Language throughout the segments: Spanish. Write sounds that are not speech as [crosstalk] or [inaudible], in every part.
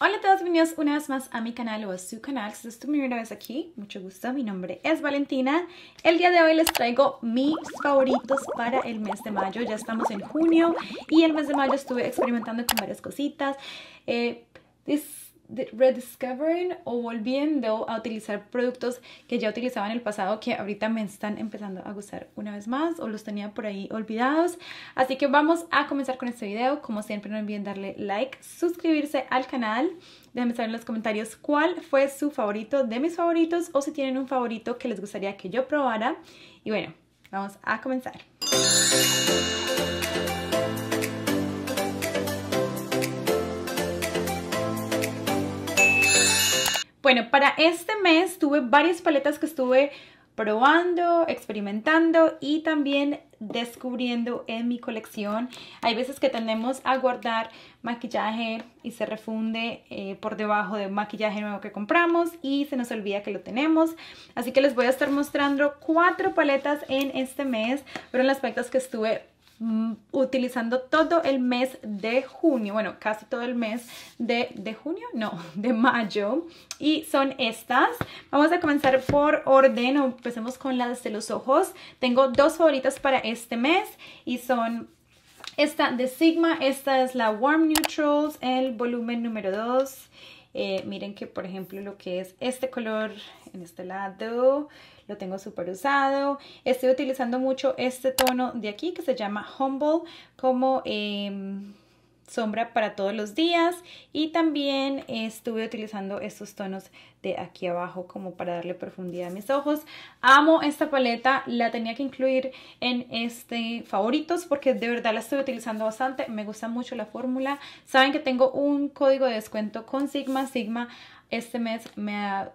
Hola a todos, bienvenidos una vez más a mi canal o a su canal. Si es tu primera vez aquí, mucho gusto, mi nombre es Valentina. El día de hoy les traigo mis favoritos para el mes de mayo. Ya estamos en junio y el mes de mayo estuve experimentando con varias cositas. Eh, rediscovering o volviendo a utilizar productos que ya utilizaba en el pasado que ahorita me están empezando a gustar una vez más o los tenía por ahí olvidados. Así que vamos a comenzar con este video. Como siempre no olviden darle like, suscribirse al canal. Déjenme saber en los comentarios cuál fue su favorito de mis favoritos o si tienen un favorito que les gustaría que yo probara. Y bueno, vamos a comenzar. Bueno, para este mes tuve varias paletas que estuve probando, experimentando y también descubriendo en mi colección. Hay veces que tendemos a guardar maquillaje y se refunde eh, por debajo de maquillaje nuevo que compramos y se nos olvida que lo tenemos. Así que les voy a estar mostrando cuatro paletas en este mes, pero las paletas que estuve Mm, utilizando todo el mes de junio, bueno, casi todo el mes de, de, junio, no, [laughs] de mayo. Y son estas. Vamos a comenzar por orden, empecemos con las de los ojos. Tengo dos favoritas para este mes y son esta de Sigma, esta es la Warm Neutrals, el volumen número 2 eh, miren que, por ejemplo, lo que es este color en este lado, lo tengo súper usado. Estoy utilizando mucho este tono de aquí que se llama Humble como... Em, sombra para todos los días y también estuve utilizando estos tonos de aquí abajo como para darle profundidad a mis ojos. Amo esta paleta, la tenía que incluir en este favoritos porque de verdad la estoy utilizando bastante, me gusta mucho la fórmula. Saben que tengo un código de descuento con Sigma, Sigma este mes me ha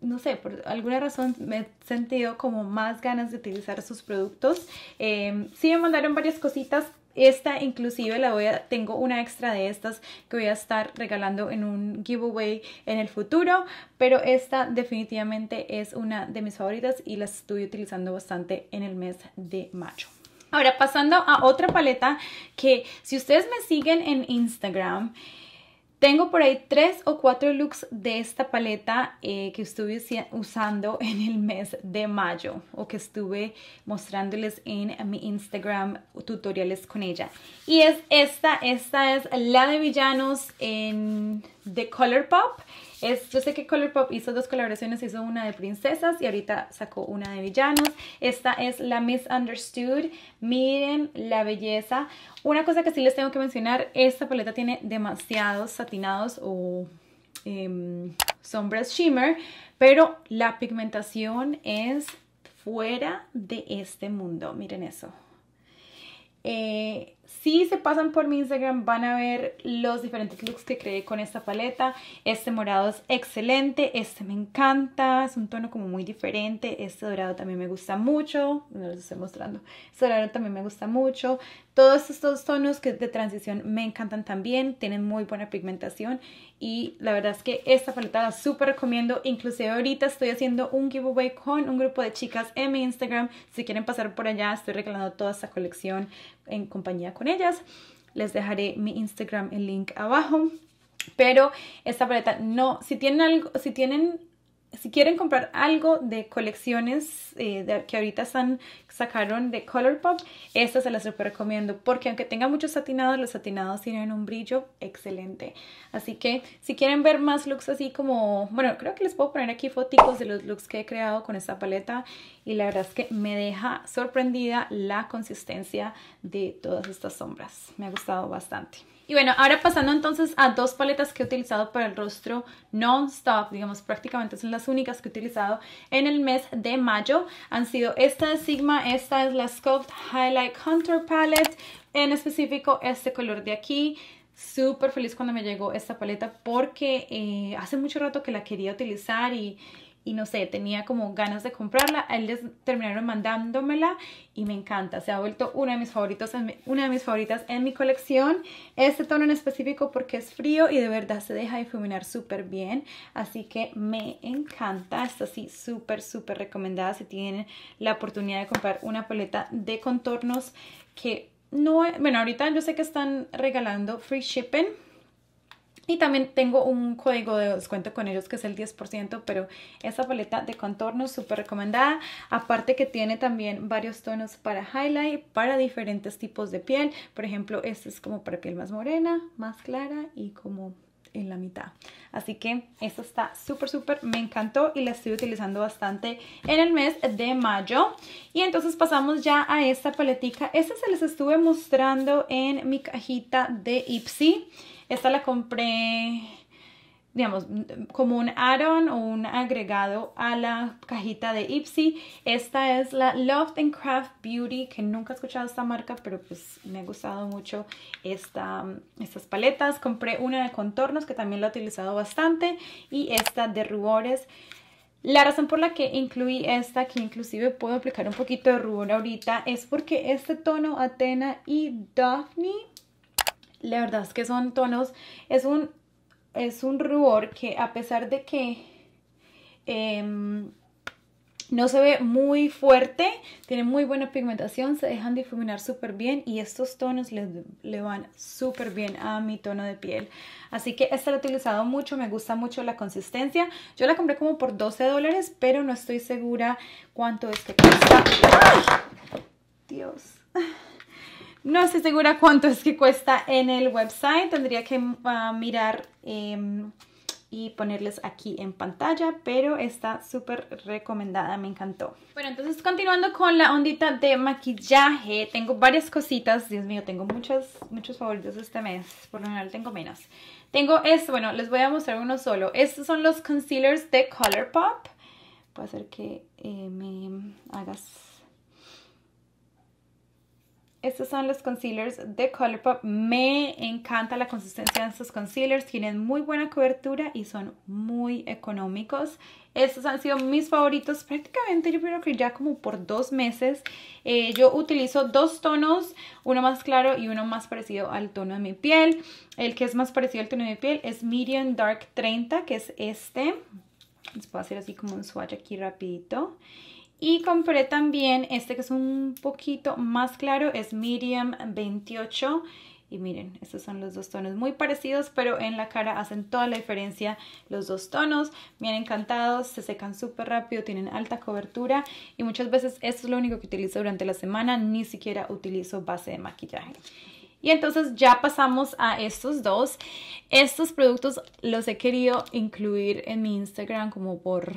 no sé, por alguna razón me he sentido como más ganas de utilizar sus productos. Eh, sí me mandaron varias cositas, esta inclusive la voy a, tengo una extra de estas que voy a estar regalando en un giveaway en el futuro, pero esta definitivamente es una de mis favoritas y las estoy utilizando bastante en el mes de mayo. Ahora pasando a otra paleta que si ustedes me siguen en Instagram, tengo por ahí tres o cuatro looks de esta paleta eh, que estuve usando [laughs] en el mes de mayo o que estuve mostrándoles en mi Instagram tutoriales con ella. Y es esta, esta es la de villanos en de Colourpop. Es, yo sé que Colourpop hizo dos colaboraciones, hizo una de princesas y ahorita sacó una de villanos. Esta es la Understood Miren la belleza. Una cosa que sí les tengo que mencionar, esta paleta tiene demasiados satinados o em, sombras shimmer, pero la pigmentación es fuera de este mundo. Miren eso. Eh, si se pasan por mi Instagram van a ver los diferentes looks que creé con esta paleta. Este morado es excelente, este me encanta, es un tono como muy diferente. Este dorado también me gusta mucho, no les estoy mostrando. Este dorado también me gusta mucho. Todos estos tonos que de transición me encantan también, tienen muy buena pigmentación y la verdad es que esta paleta la súper recomiendo. Inclusive ahorita estoy haciendo un giveaway con un grupo de chicas en mi Instagram. Si quieren pasar por allá, estoy regalando toda esta colección en compañía con ellas. Les dejaré mi Instagram, el link abajo. Pero esta paleta no, si tienen algo, si tienen si quieren comprar algo de colecciones eh, de, que ahorita están, sacaron de Colourpop, estas se las super recomiendo porque aunque tenga muchos satinados, los satinados tienen un brillo excelente. Así que si quieren ver más looks así como, bueno, creo que les puedo poner aquí fotos de los looks que he creado con esta paleta y la verdad es que me deja sorprendida la consistencia de todas estas sombras. Me ha gustado bastante. Y bueno, ahora pasando entonces a dos paletas que he utilizado para el rostro non-stop, digamos prácticamente son las únicas que he utilizado en el mes de mayo. Han sido esta de Sigma, esta es la Sculpt Highlight Contour Palette, en específico este color de aquí. Súper feliz cuando me llegó esta paleta porque eh, hace mucho rato que la quería utilizar y y no sé, tenía como ganas de comprarla, a terminaron mandándomela y me encanta, se ha vuelto una de mis favoritas en mi, una de mis favoritas en mi colección, este tono en específico porque es frío y de verdad se deja difuminar súper bien, así que me encanta, está sí, súper súper recomendada si tienen la oportunidad de comprar una paleta de contornos que no, bueno ahorita yo sé que están regalando free shipping, y también tengo un código de descuento con ellos que es el 10%, pero esta paleta de es súper recomendada. Aparte que tiene también varios tonos para highlight, para diferentes tipos de piel. Por ejemplo, este es como para piel más morena, más clara y como en la mitad. Así que esto está súper, súper, me encantó y la estoy utilizando bastante en el mes de mayo. Y entonces pasamos ya a esta paletica. Esta se les estuve mostrando en mi cajita de Ipsy. Esta la compré, digamos, como un add o un agregado a la cajita de Ipsy. Esta es la Loft and Craft Beauty, que nunca he escuchado esta marca, pero pues me ha gustado mucho esta, estas paletas. Compré una de contornos, que también la he utilizado bastante, y esta de rubores. La razón por la que incluí esta, que inclusive puedo aplicar un poquito de rubor ahorita, es porque este tono Atena y Daphne la verdad es que son tonos, es un, es un rubor que a pesar de que em, no se ve muy fuerte, tiene muy buena pigmentación, se dejan difuminar súper bien y estos tonos le, van súper bien a mi tono de piel. Así que esta lo he utilizado mucho, me gusta mucho la consistencia. Yo la compré como por 12 dólares, pero no estoy segura cuánto es que cuesta. Dios. No estoy segura cuánto es que cuesta en el website. Tendría que ah, mirar em, y ponerles aquí en pantalla, pero está súper recomendada, me encantó. Bueno, entonces continuando con la ondita de maquillaje, tengo varias cositas. Dios mío, tengo muchos, muchos favoritos este mes. Por lo general tengo menos. Tengo esto. bueno, les voy a mostrar uno solo. Estos son los concealers de Colourpop. Puede ser que eh, me hagas estos son los concealers de Colourpop. Me encanta la consistencia de estos concealers. Tienen muy buena cobertura y son muy económicos. Estos han sido mis favoritos prácticamente yo creo que ya como por dos meses. Eh, yo utilizo dos tonos, uno más claro y uno más parecido al tono de mi piel. El que es más parecido al tono de mi piel es Medium Dark 30, que es este. Les puedo hacer así como un swatch aquí rapidito. Y compré también este que es un poquito más claro, es Medium 28. Y miren, estos son los dos tonos muy parecidos, pero en la cara hacen toda la diferencia los dos tonos. Me han encantado, se secan súper rápido, tienen alta cobertura y muchas veces esto es lo único que utilizo durante la semana, ni siquiera utilizo base de maquillaje. Y entonces ya pasamos a estos dos. Estos productos los he querido incluir en mi Instagram como por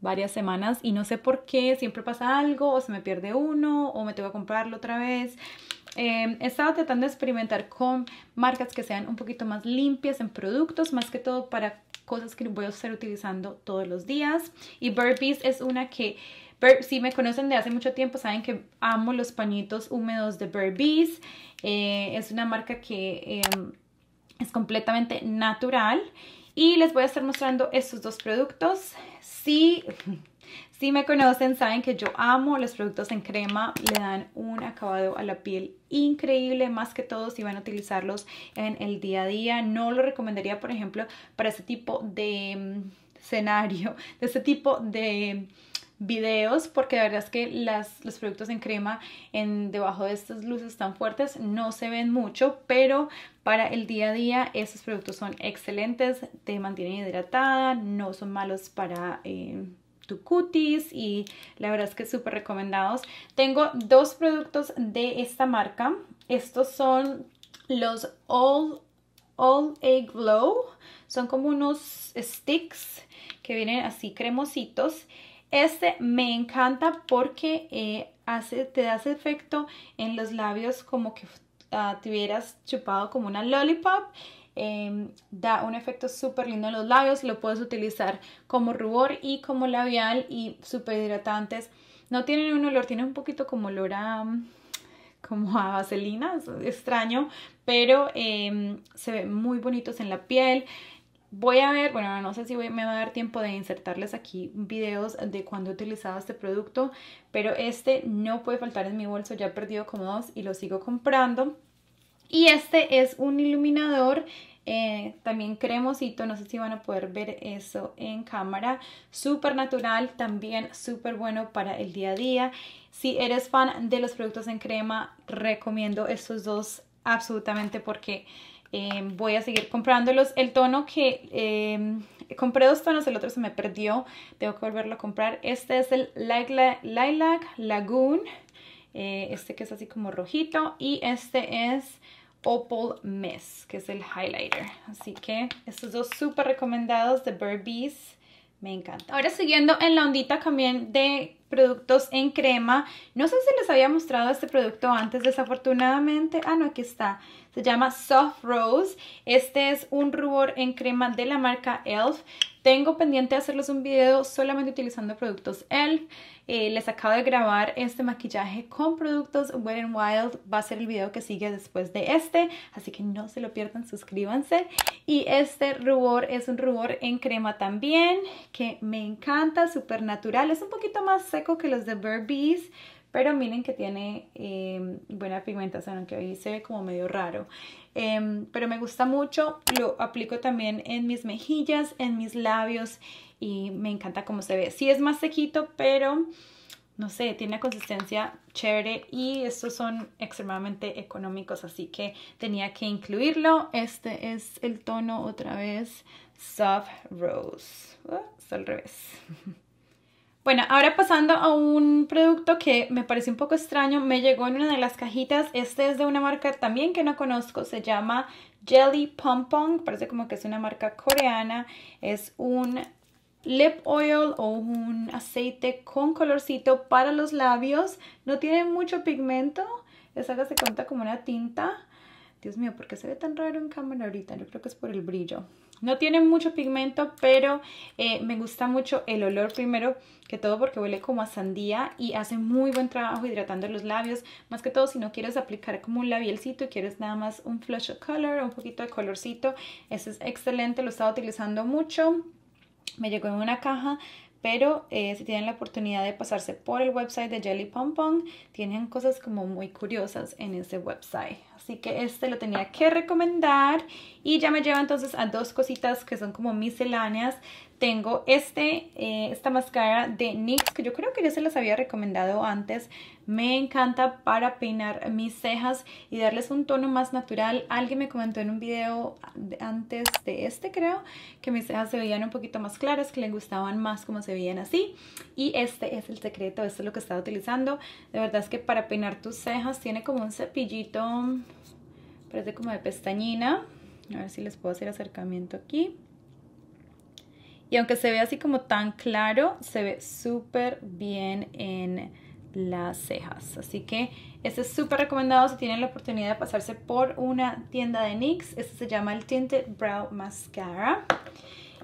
varias semanas y no sé por qué, siempre pasa algo o se me pierde uno o me tengo que comprarlo otra vez. Em, he estado tratando de experimentar con marcas que sean un poquito más limpias en productos, más que todo para cosas que voy a estar utilizando todos los días. Y Burpees es una que, si me conocen de hace mucho tiempo, saben que amo los pañitos húmedos de Burpees. Eh, es una marca que em, es completamente natural y les voy a estar mostrando estos dos productos. Si, si me conocen, saben que yo amo los productos en crema. Le dan un acabado a la piel increíble, más que todo si van a utilizarlos en el día a día. No lo recomendaría, por ejemplo, para ese tipo de mm, [laughs] escenario, de este tipo de videos porque la verdad es que las, los productos en crema en, debajo de estas luces tan fuertes no se ven mucho, pero para el día a día estos productos son excelentes, te mantienen hidratada, no son malos para... Eh, tu cutis y la verdad es que súper recomendados. Tengo dos productos de esta marca. Estos son los All, All A Glow. Son como unos sticks que vienen así cremositos este me encanta porque eh, hace, te da ese efecto en los labios como que ah, te hubieras chupado como una lollipop. Em, da un efecto súper lindo en los labios. Lo puedes utilizar como rubor y como labial y súper hidratantes. No tienen un olor, Tiene un poquito como olor a como a vaselina, extraño, pero em, se ven muy bonitos en la piel, Voy a ver, bueno, no sé si me va a dar tiempo de insertarles aquí videos de cuando he utilizado este producto, pero este no puede faltar en mi bolso, ya he perdido como dos y lo sigo comprando. Y este es un iluminador eh, también cremosito, no sé si van a poder ver eso en cámara. Súper natural, también súper bueno para el día a día. Si eres fan de los productos en crema, recomiendo estos dos absolutamente porque Em, voy a seguir comprándolos. El tono que em, compré dos tonos, el otro se me perdió. Tengo que volverlo a comprar. Este es el Lilac, Lagoon. Eh, este que es así como rojito. Y este es Opal Mist, que es el highlighter. Así que estos dos súper recomendados de Burbies. Me encanta. Ahora siguiendo en la ondita también de productos en crema. No sé si les había mostrado este producto antes, desafortunadamente. Ah, no, aquí está. Se llama Soft Rose. Este es un rubor en crema de la marca e.l.f. Tengo pendiente de hacerles un video solamente utilizando productos e.l.f. Eh, les acabo de grabar este maquillaje con productos Wet n Wild. Va a ser el video que sigue después de este, así que no se lo pierdan, suscríbanse. Y este rubor es un rubor en crema también, que me encanta, súper natural. Es un poquito más que los de Burbies, pero miren que tiene em, buena pigmentación, aunque hoy se ve como medio raro. Em, pero me gusta mucho, lo aplico también en mis mejillas, en mis labios y me encanta cómo se ve. Sí es más sequito, pero no sé, tiene consistencia chévere y estos son extremadamente económicos, así que tenía que incluirlo. Este es el tono otra vez Soft Rose. al revés. [laughs] Bueno, ahora pasando a un producto que me parece un poco extraño, me llegó en una de las cajitas, este es de una marca también que no conozco, se llama Jelly Pompong, parece como que es una marca coreana, es un lip oil o un aceite con colorcito para los labios, no tiene mucho pigmento, es algo que se cuenta como una tinta, Dios mío, ¿por qué se ve tan raro en cámara ahorita? Yo creo que es por el brillo. No tiene mucho pigmento, pero eh, me gusta mucho el olor primero que todo porque huele como a sandía y hace muy buen trabajo hidratando los labios. Más que todo si no quieres aplicar como un labielcito y quieres nada más un flush of color, un poquito de colorcito. eso es excelente, lo he estado utilizando mucho. Me llegó en una caja, pero eh, si tienen la oportunidad de pasarse por el website de Jelly Pom tienen cosas como muy curiosas en ese website. Así que este lo tenía que recomendar. Y ya me lleva entonces a dos cositas que son como misceláneas. Tengo este, eh, esta máscara de NYX, que yo creo que ya se las había recomendado antes. Me encanta para peinar mis cejas y darles un tono más natural. Alguien me comentó en un video antes de este, creo, que mis cejas se veían un poquito más claras, que le gustaban más como se veían así. Y este es el secreto, esto es lo que estaba utilizando. De verdad es que para peinar tus cejas tiene como un cepillito parece como de pestañina. A ver si les puedo hacer acercamiento aquí. Y aunque se ve así como tan claro, se ve súper bien en las cejas. Así que este es súper recomendado si tienen la oportunidad de pasarse por una tienda de NYX. Este se llama el Tinted Brow Mascara.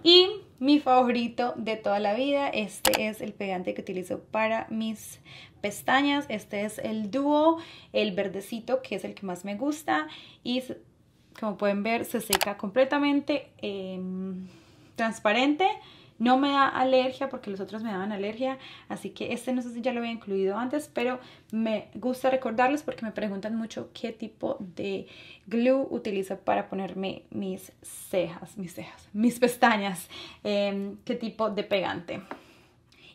Y mi favorito de toda la vida. Este es el pegante que utilizo para mis pestañas. Este es el Duo, el verdecito que es el que más me gusta y como pueden ver se seca completamente em, transparente. No me da alergia porque los otros me daban alergia, así que este no sé si ya lo había incluido antes, pero me gusta recordarles porque me preguntan mucho qué tipo de glue utilizo para ponerme mis cejas, mis cejas, mis pestañas, em, qué tipo de pegante.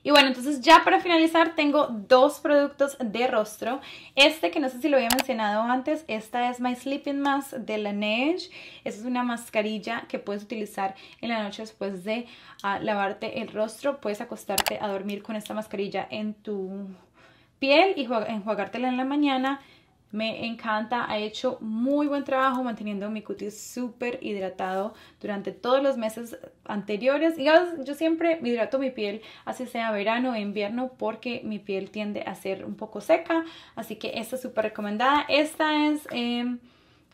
Y bueno, entonces ya para finalizar tengo dos productos de rostro. Este que no sé si lo había mencionado antes, esta es My Sleeping Mask de Laneige. Esta es una mascarilla que puedes utilizar en la noche después de ah, lavarte el rostro. Puedes acostarte a dormir con esta mascarilla en tu piel y enjuagártela en la mañana me encanta, ha hecho muy buen trabajo manteniendo mi cutis súper hidratado durante todos los meses anteriores. Y yo siempre hidrato mi piel, así sea verano o invierno, porque mi piel tiende a ser un poco seca. Así que esta es súper recomendada. Esta es... Em,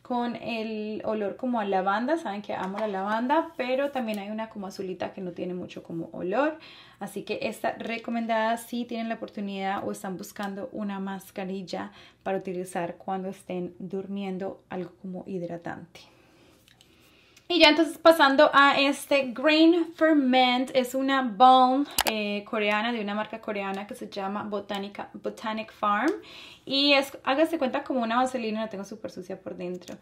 con el olor como a lavanda, saben que amo la lavanda, pero también hay una como azulita que no tiene mucho como olor, así que esta recomendada si tienen la oportunidad o están buscando una mascarilla para utilizar cuando estén durmiendo, algo como hidratante. Y ya entonces pasando a este Green Ferment, es una balm eh, coreana, de una marca coreana que se llama Botanic Farm. Y es, hágase cuenta como una vaselina, la tengo súper sucia por dentro,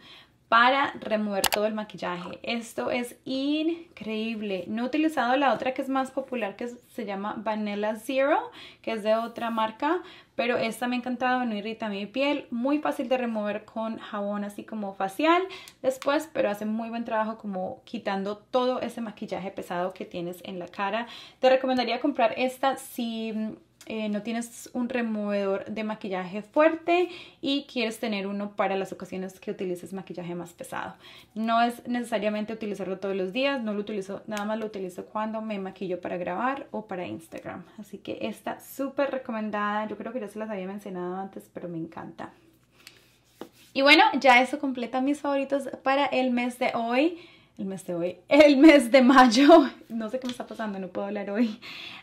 para remover todo el maquillaje. Esto es increíble. No he utilizado la otra que es más popular, que es se llama Vanilla Zero, que es de otra marca, pero esta me ha encantado, no irrita mi piel, muy fácil de remover con jabón así como facial después, pero hace muy buen trabajo como quitando todo ese maquillaje pesado que tienes en la cara. Te recomendaría comprar esta si eh, no tienes un removedor de maquillaje fuerte y quieres tener uno para las ocasiones que utilices maquillaje más pesado. No es necesariamente utilizarlo todos los días, no lo utilizo, nada más lo utilizo cuando me maquillo para grabar o para Instagram. Así que está súper recomendada, yo creo que ya se las había mencionado antes, pero me encanta. Y bueno, ya eso completa mis favoritos para el mes de hoy el mes de hoy, el mes de mayo. [laughs] No sé qué me está pasando, no puedo hablar hoy.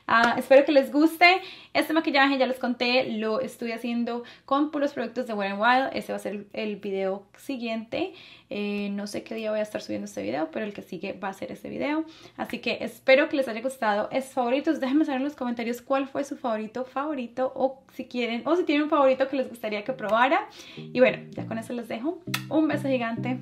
Ah, espero que les guste. Este maquillaje ya les conté, lo estoy haciendo con puros productos de Wet n Wild. ese va a ser el video siguiente. Eh, no sé qué día voy a estar subiendo este video, pero el que sigue va a ser este video. Así que espero que les haya gustado. Es favoritos, déjenme saber en los comentarios cuál fue su favorito, favorito, o si quieren, o si tienen un favorito que les gustaría que probara. Y bueno, ya con eso les dejo. Un beso gigante.